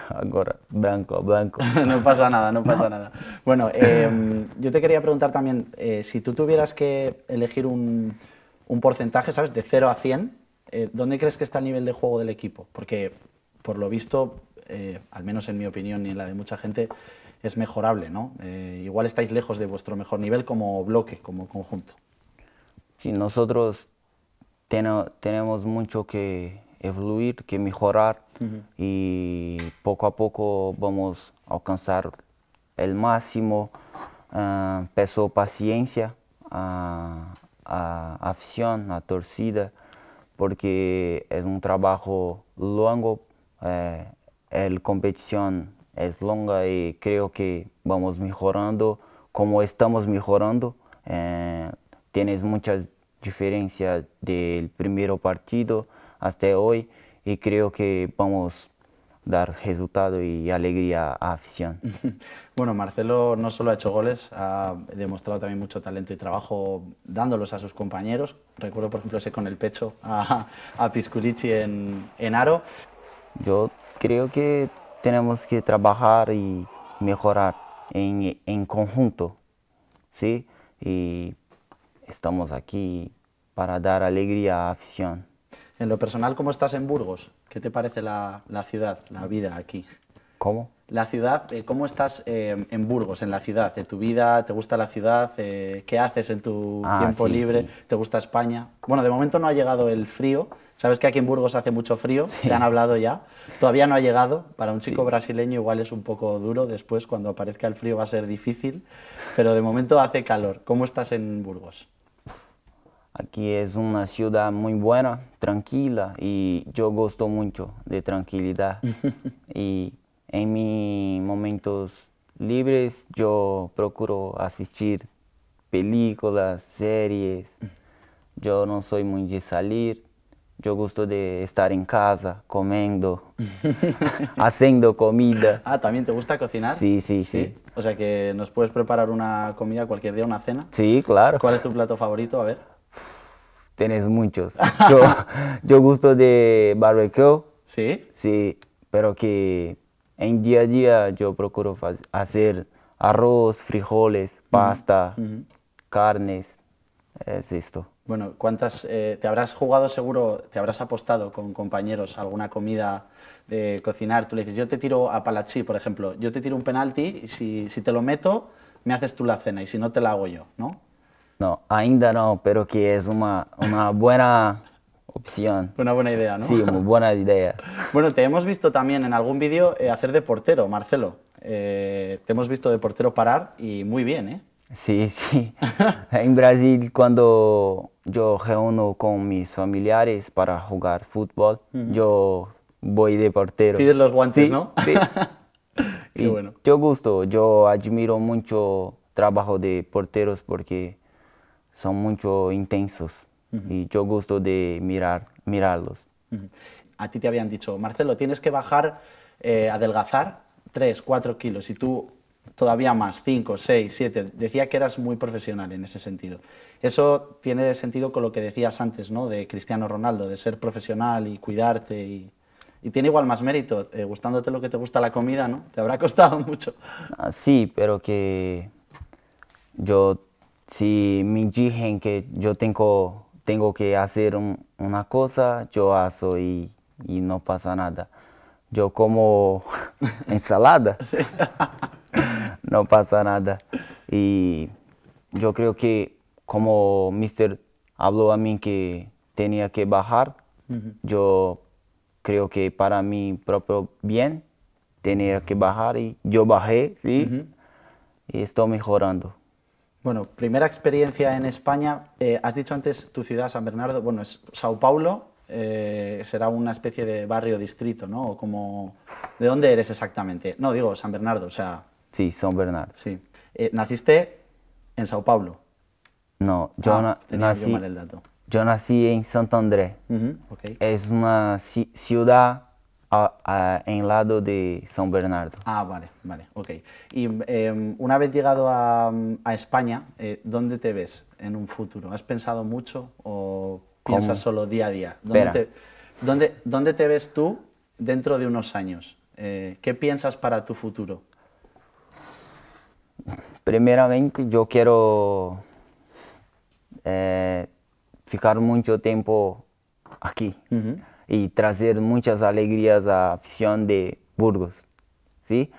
ahora blanco, blanco. no pasa nada, no pasa nada. Bueno, eh, yo te quería preguntar también, eh, si tú tuvieras que elegir un, porcentaje, ¿sabes? De 0 a 100, eh, ¿dónde crees que está el nivel de juego del equipo? Porque, por lo visto, al menos en mi opinión y en la de mucha gente, es mejorable, ¿no? igual estáis lejos de vuestro mejor nivel como bloque, como conjunto. Sí, nosotros tenemos mucho que evoluir, que mejorar y poco a poco vamos a alcanzar el máximo. Ah, peso paciencia a, a, afición, a torcida, porque es un trabajo largo, eh, la competición es longa y creo que vamos mejorando, como estamos mejorando, eh, tienes muchas diferencias del primer partido hasta hoy y creo que vamos a dar resultado y alegría a afición. Bueno, Marcelo no solo ha hecho goles, ha demostrado también mucho talento y trabajo dándolos a sus compañeros. Recuerdo, por ejemplo, ese con el pecho a, a Pisculici en, en Aro. Yo creo que tenemos que trabajar y mejorar en, en conjunto, ¿sí? Y estamos aquí para dar alegría a afición. En lo personal, ¿cómo estás en Burgos? ¿Qué te parece la, ciudad, la vida aquí? ¿Cómo? La ciudad, eh, ¿cómo estás eh, en Burgos, en la ciudad? ¿De tu vida? ¿Te gusta la ciudad? Eh, ¿Qué haces en tu ah, tiempo libre? ¿Te gusta España? Bueno, de momento no ha llegado el frío. Sabes que aquí en Burgos hace mucho frío, te han hablado ya. Todavía no ha llegado. Para un chico brasileño igual es un poco duro. Después, cuando aparezca el frío, va a ser difícil. Pero de momento hace calor. ¿Cómo estás en Burgos? Aquí es una ciudad muy buena, tranquila y yo gusto mucho de tranquilidad. y en mis momentos libres yo procuro asistir películas, series. Yo no soy muy de salir. Yo gusto de estar en casa, comiendo, haciendo comida. Ah, ¿también te gusta cocinar? sí, sí, sí, O sea que nos puedes preparar una comida cualquier día, una cena. Sí, claro. ¿Cuál es tu plato favorito? A ver. Tienes muchos. Yo, gusto de barbecue. Sí. Sí, pero que en día a día yo procuro hacer arroz, frijoles, pasta, carnes. Es esto. Bueno, ¿cuántas eh, te habrás jugado seguro, te habrás apostado con compañeros alguna comida de cocinar? Tú le dices, yo te tiro a Palachi, por ejemplo, yo te tiro un penalti y si, si te lo meto, me haces tú la cena y si no te la hago yo, ¿no? No, ainda no, pero que es una, buena opción. Una buena idea, ¿no? Sí, una buena idea. bueno, te hemos visto también en algún vídeo eh, hacer de portero, Marcelo. Eh, te hemos visto de portero parar y muy bien, ¿eh? Sí, sí. en Brasil, cuando yo reúno con mis familiares para jugar fútbol, yo voy de portero. Pides los guantes, ¿no? Sí. Qué y bueno. Yo gusto, yo admiro mucho trabajo de porteros porque son mucho intensos y yo gusto de mirar, mirarlos. A ti te habían dicho, Marcelo, tienes que bajar, eh, adelgazar 3, 4 kilos y tú todavía más, 5, 6, 7. Decía que eras muy profesional en ese sentido. Eso tiene sentido con lo que decías antes, ¿no? De Cristiano Ronaldo, de ser profesional y cuidarte y... tiene igual más mérito, eh, gustándote lo que te gusta la comida, ¿no? Te habrá costado mucho. Ah, sí, pero que yo si me dicen que yo tengo, tengo que hacer una cosa, yo hago y, no pasa nada. Yo como ensalada, no pasa nada. Y yo creo que como Mister habló a mí que tenía que bajar, yo creo que para mi propio bien tenía que bajar y yo bajé, ¿sí? Y estoy mejorando. Bueno, primera experiencia en España. Eh, has dicho antes tu ciudad, San Bernardo. Bueno, es Sao Paulo. Eh, será una especie de barrio distrito, ¿no? como... ¿De dónde eres exactamente? No, digo, San Bernardo, o sea... Sí, San Bernardo. Sí. Eh, ¿Naciste en Sao Paulo? No, yo ah, nací... en Santo André. Es una ciudad a, en lado de San Bernardo. Ah, vale, vale, ok. Y em, una vez llegado a, España, eh, ¿dónde te ves en un futuro? ¿Has pensado mucho o piensas solo día a día? ¿Dónde te, dónde, te, ves tú dentro de unos años? Eh, ¿Qué piensas para tu futuro? Primeramente, yo quiero eh, ficar mucho tiempo aquí y traer muchas alegrías a afición de Burgos, ¿sí?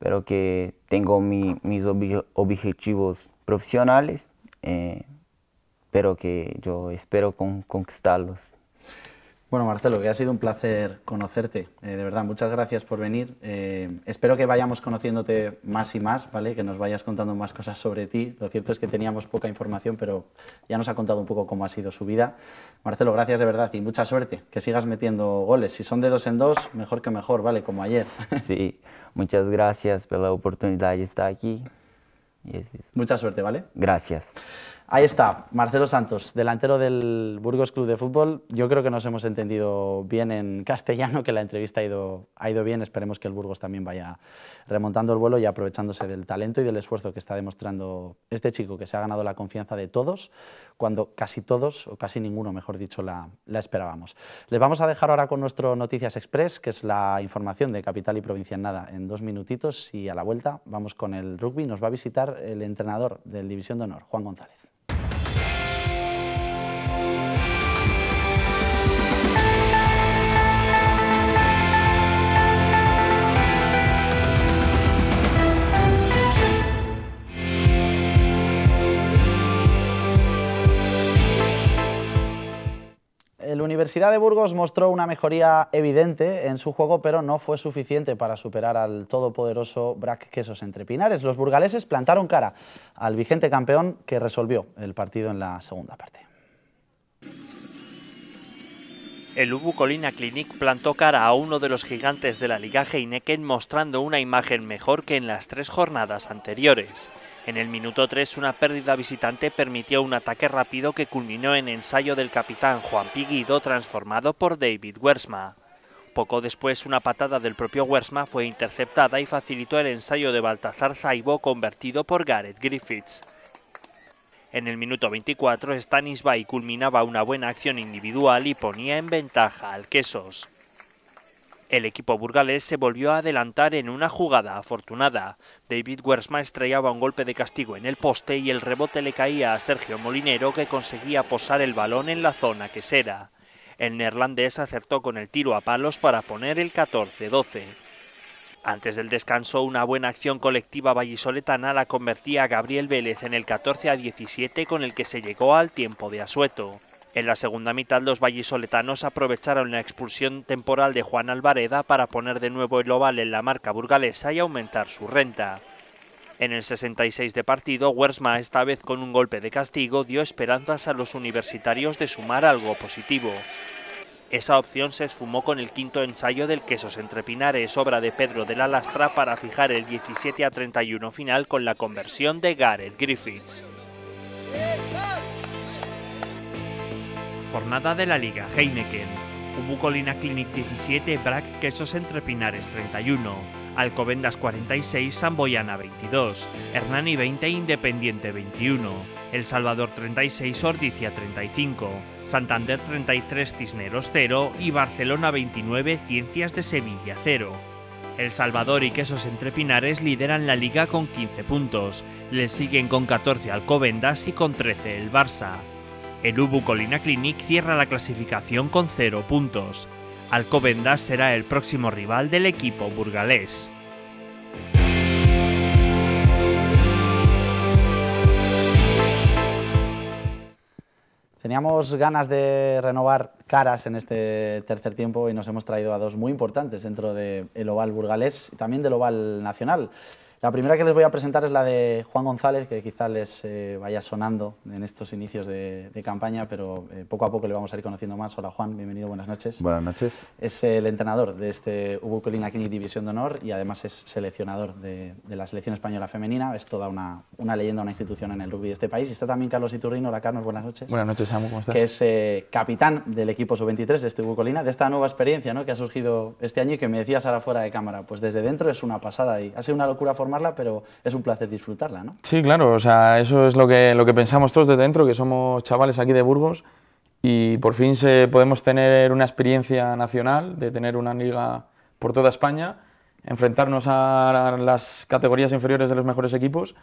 Pero que tengo mis objetivos profesionales, eh, pero que yo espero conquistarlos. Bueno, Marcelo, que ha sido un placer conocerte. Eh, de verdad, muchas gracias por venir. Eh, espero que vayamos conociéndote más y más, ¿vale? Que nos vayas contando más cosas sobre ti. Lo cierto es que teníamos poca información, pero ya nos ha contado un poco cómo ha sido su vida. Marcelo, gracias de verdad y mucha suerte. Que sigas metiendo goles. Si son de dos en dos, mejor que mejor, ¿vale? Como ayer. Sí, muchas gracias por la oportunidad de estar aquí. Mucha suerte, ¿vale? Gracias. Ahí está, Marcelo Santos, delantero del Burgos Club de Fútbol. Yo creo que nos hemos entendido bien en castellano, que la entrevista ha ido, ha ido bien. Esperemos que el Burgos también vaya remontando el vuelo y aprovechándose del talento y del esfuerzo que está demostrando este chico, que se ha ganado la confianza de todos, cuando casi todos, o casi ninguno, mejor dicho, la, la esperábamos. Les vamos a dejar ahora con nuestro Noticias Express, que es la información de Capital y Provincia en Nada, en dos minutitos. Y a la vuelta vamos con el rugby. Nos va a visitar el entrenador del División de Honor, Juan González. la Universidad de Burgos mostró una mejoría evidente en su juego, pero no fue suficiente para superar al todopoderoso Brack Quesos entre Pinares. Los burgaleses plantaron cara al vigente campeón que resolvió el partido en la segunda parte. El Ubu Colina Clinic plantó cara a uno de los gigantes de la Liga Heineken mostrando una imagen mejor que en las tres jornadas anteriores. En el minuto 3, una pérdida visitante permitió un ataque rápido que culminó en ensayo del capitán Juan Piguido transformado por David Wersma. Poco después, una patada del propio Wersma fue interceptada y facilitó el ensayo de Baltazar Zaibo convertido por Gareth Griffiths. En el minuto 24, Stanisbay culminaba una buena acción individual y ponía en ventaja al Quesos. El equipo burgalés se volvió a adelantar en una jugada afortunada. David Wersma estrellaba un golpe de castigo en el poste y el rebote le caía a Sergio Molinero que conseguía posar el balón en la zona que será. El neerlandés acertó con el tiro a palos para poner el 14-12. Antes del descanso, una buena acción colectiva vallisoletana la convertía a Gabriel Vélez en el 14 17 con el que se llegó al tiempo de asueto. En la segunda mitad los vallisoletanos aprovecharon la expulsión temporal de Juan Alvareda para poner de nuevo el oval en la marca burgalesa y aumentar su renta. En el 66 de partido, Wersma, esta vez con un golpe de castigo, dio esperanzas a los universitarios de sumar algo positivo. Esa opción se esfumó con el quinto ensayo del Quesos entre Pinares, obra de Pedro de la Lastra, para fijar el 17 a 31 final con la conversión de Gareth Griffiths. Jornada de la Liga Heineken. Ubucolina Clinic 17, Brac Quesos Entrepinares 31. Alcobendas 46, Samboyana 22. Hernani 20, Independiente 21. El Salvador 36, Ordicia 35. Santander 33, Cisneros 0. Y Barcelona 29, Ciencias de Sevilla 0. El Salvador y Quesos Entrepinares lideran la liga con 15 puntos. Les siguen con 14 Alcobendas y con 13 el Barça. El Ubu Colina Clinic cierra la clasificación con 0 puntos. Alcobendas será el próximo rival del equipo burgalés. Teníamos ganas de renovar caras en este tercer tiempo y nos hemos traído a dos muy importantes dentro del oval burgalés y también del oval nacional. La primera que les voy a presentar es la de Juan González, que quizá les eh, vaya sonando en estos inicios de, campaña, pero eh, poco a poco le vamos a ir conociendo más. Hola Juan, bienvenido, buenas noches. Buenas noches. Es el entrenador de este Hugo Colina Clinic División de Honor y además es seleccionador de, la selección española femenina. Es toda una, una, leyenda, una institución en el rugby de este país. Y está también Carlos Iturrino. Hola Carlos, buenas noches. Buenas noches, Samu, ¿cómo estás? Que es eh, capitán del equipo sub-23 de este Hugo Colina, de esta nueva experiencia ¿no? que ha surgido este año y que me decías ahora fuera de cámara. Pues desde dentro es una pasada y ha sido una locura formal pero es un placer disfrutarla, ¿no? Sí, claro, o sea, eso es lo que, lo que pensamos todos desde dentro, que somos chavales aquí de Burgos y por fin se, podemos tener una experiencia nacional, de tener una liga por toda España, enfrentarnos a las categorías inferiores de los mejores equipos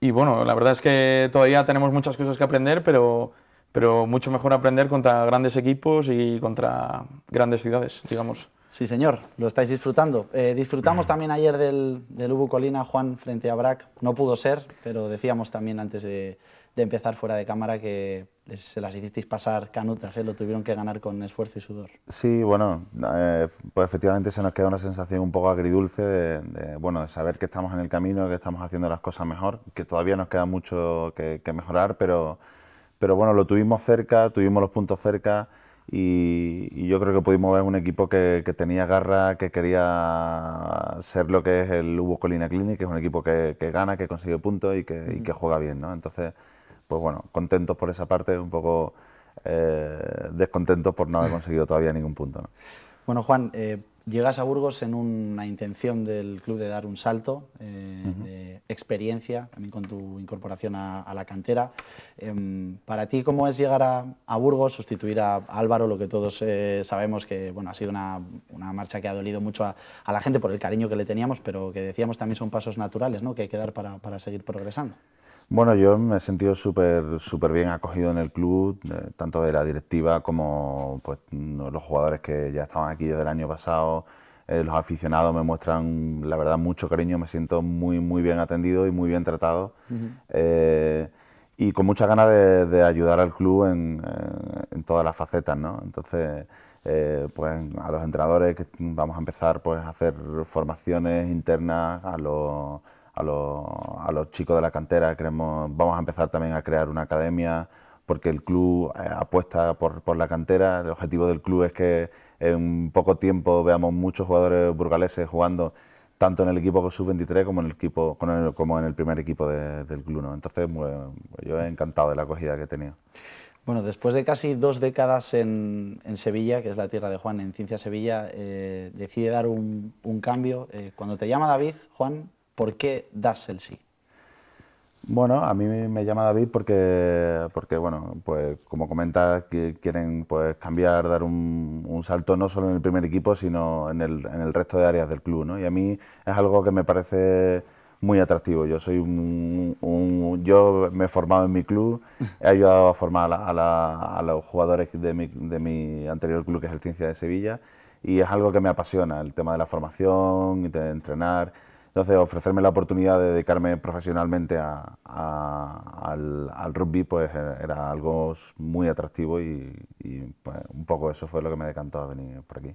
y bueno, la verdad es que todavía tenemos muchas cosas que aprender, pero pero mucho mejor aprender contra grandes equipos y contra grandes ciudades, digamos. Sí, señor, lo estáis disfrutando. Eh, disfrutamos también ayer del, del Ubu Colina, Juan, frente a Brac. No pudo ser, pero decíamos también antes de, empezar fuera de cámara que se las hicisteis pasar canutas, ¿eh? lo tuvieron que ganar con esfuerzo y sudor. Sí, bueno, eh, pues efectivamente se nos queda una sensación un poco agridulce de, bueno, de saber que estamos en el camino, que estamos haciendo las cosas mejor, que todavía nos queda mucho que, mejorar, pero, pero bueno, lo tuvimos cerca, tuvimos los puntos cerca. Y, yo creo que pudimos ver un equipo que, tenía garra, que quería ser lo que es el Hugo Colina Clinic, que es un equipo que, gana, que consigue puntos y que, juega bien, ¿no? Entonces, pues bueno, contentos por esa parte, un poco eh, descontentos por no haber conseguido todavía ningún punto. Bueno, Juan, eh, Llegas a Burgos en una intención del club de dar un salto eh, de experiencia, también con tu incorporación a, la cantera. Em, para ti, ¿cómo es llegar a, Burgos, sustituir a Álvaro, lo que todos eh, sabemos que bueno, ha sido una, marcha que ha dolido mucho a, la gente por el cariño que le teníamos, pero que decíamos también son pasos naturales ¿no? que hay que dar para seguir progresando? Bueno, yo me he sentido súper súper bien acogido en el club, eh, tanto de la directiva como pues, los jugadores que ya estaban aquí desde el año pasado. Eh, los aficionados me muestran, la verdad, mucho cariño, me siento muy, muy bien atendido y muy bien tratado. Eh, y con muchas ganas de, ayudar al club en, todas las facetas, ¿no? Entonces, pues a los entrenadores que vamos a empezar pues, a hacer formaciones internas, a los a los, chicos de la cantera, vamos a empezar también a crear una academia, porque el club eh, apuesta por, la cantera. El objetivo del club es que en poco tiempo veamos muchos jugadores burgaleses jugando tanto en el equipo sub-23 como en el equipo como en el primer equipo del club. Entonces, pues, yo he encantado de la acogida que he tenido. Bueno, después de casi dos décadas en, Sevilla, que es la tierra de Juan, en Ciencia Sevilla, eh, decide dar un, cambio. Eh, cuando te llama David, Juan, ¿Por qué das el sí? Bueno, a mí me llama David porque, bueno, pues como comentas, quieren pues, cambiar, dar un, salto no solo en el primer equipo, sino en el, resto de áreas del club, Y a mí es algo que me parece muy atractivo. Yo soy un, yo me he formado en mi club, he ayudado a formar a, los jugadores de mi, anterior club, que es el Ciencia de Sevilla, y es algo que me apasiona, el tema de la formación, de entrenar entonces, ofrecerme la oportunidad de dedicarme profesionalmente al, rugby, pues e, era algo muy atractivo y, pues, un poco eso fue lo que me decantó a venir por aquí.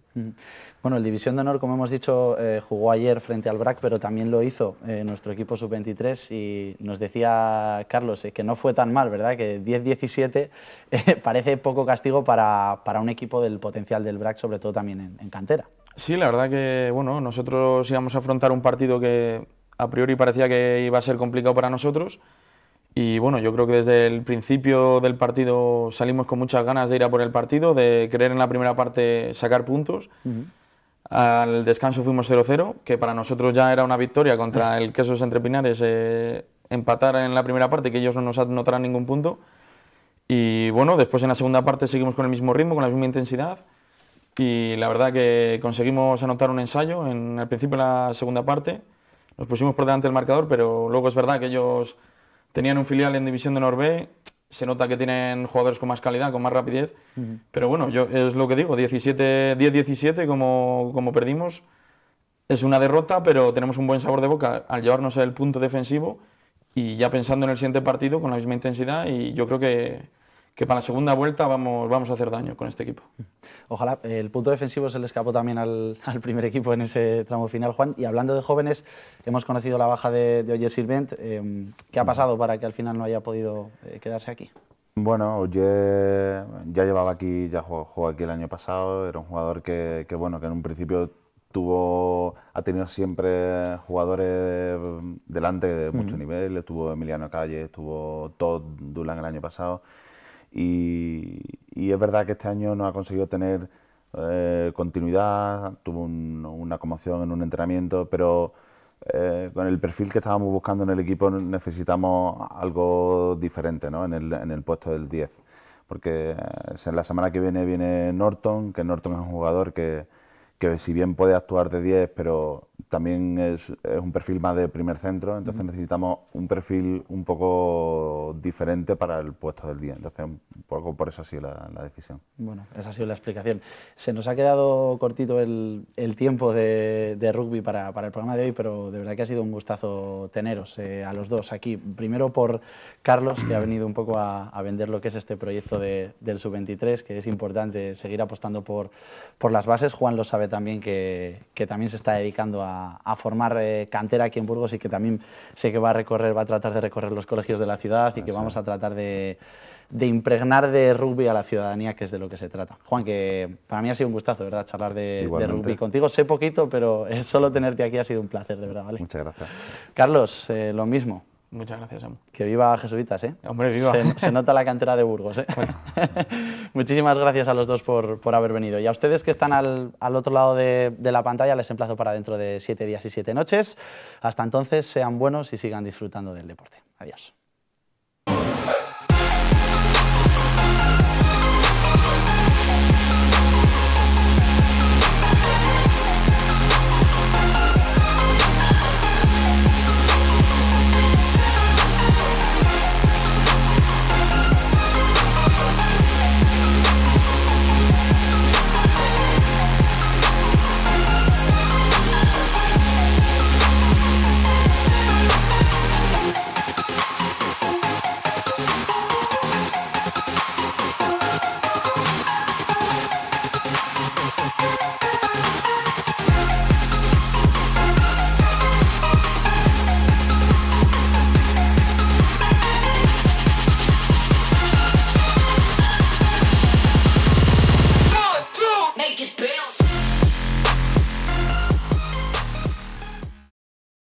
Bueno, el División de Honor, como hemos dicho, eh, jugó ayer frente al BRAC, pero también lo hizo eh, nuestro equipo sub-23 y nos decía Carlos eh, que no fue tan mal, ¿verdad? Que 10-17 parece poco castigo para, para, un equipo del potencial del BRAC, sobre todo también en cantera. Sí, la verdad que nosotros íbamos a afrontar un partido que a priori parecía que iba a ser complicado para nosotros. Y bueno, yo creo que desde el principio del partido salimos con muchas ganas de ir a por el partido, de querer en la primera parte sacar puntos. Al descanso fuimos 0-0, que para nosotros ya era una victoria contra el Quesos Entre Pinares, eh, empatar en la primera parte, que ellos no nos anotaran ningún punto. Y bueno, después en la segunda parte seguimos con el mismo ritmo, con la misma intensidad y la verdad que conseguimos anotar un ensayo en el principio de la segunda parte. Nos pusimos por delante del marcador, pero luego es verdad que ellos tenían un filial en División de Norbe. Se nota que tienen jugadores con más calidad, con más rapidez. Pero bueno, yo, es lo que digo, 10-17 como, como perdimos. Es una derrota, pero tenemos un buen sabor de boca al llevarnos el punto defensivo y ya pensando en el siguiente partido con la misma intensidad y yo creo que que para la segunda vuelta vamos, vamos a hacer daño con este equipo. Ojalá. El punto defensivo se le escapó también al, primer equipo en ese tramo final, Juan. Y hablando de jóvenes, hemos conocido la baja de, Oye Silvent. Em, ¿Qué ha pasado para que al final no haya podido eh, quedarse aquí? Bueno, Oye ya llevaba aquí, ya jugó, aquí el año pasado. Era un jugador que, bueno, que en un principio tuvo, ha tenido siempre jugadores delante de mucho niveles. nivel. Estuvo Emiliano Calle, estuvo Todd Dulan el año pasado. Y, es verdad que este año no ha conseguido tener eh, continuidad, tuvo una conmoción en un entrenamiento, pero eh, con el perfil que estábamos buscando en el equipo necesitamos algo diferente ¿no? en, el, en el puesto del 10. Porque eh, en la semana que viene viene Norton, que Norton es un jugador que, que si bien puede actuar de 10, pero también es, un perfil más de primer centro, entonces necesitamos un perfil un poco diferente para el puesto del día. Entonces, un poco por eso ha sido la, decisión. Bueno, esa ha sido la explicación. Se nos ha quedado cortito el, el tiempo de, de rugby para, para, el programa de hoy, pero de verdad que ha sido un gustazo teneros eh, a los dos aquí. Primero por Carlos, que ha venido un poco a, vender lo que es este proyecto de, del Sub-23, que es importante seguir apostando por, por las bases. Juan lo sabe también, que, que también se está dedicando a formar eh, cantera aquí en Burgos y que también sé que va a recorrer, va a tratar de recorrer los colegios de la ciudad y que vamos a tratar de, impregnar de rugby a la ciudadanía, que es de lo que se trata. Juan, que para mí ha sido un gustazo, ¿verdad?, charlar de, rugby contigo. Sé poquito, pero solo tenerte aquí ha sido un placer, de verdad, ¿vale? Muchas gracias. Carlos, eh, lo mismo. Muchas gracias, Que viva Jesuitas, ¿eh? Hombre, viva. Se, nota la cantera de Burgos, ¿eh? Muchísimas gracias a los dos por, haber venido. Y a ustedes que están al, otro lado de, de, la pantalla, les emplazo para dentro de siete días y siete noches. Hasta entonces, sean buenos y sigan disfrutando del deporte. Adiós.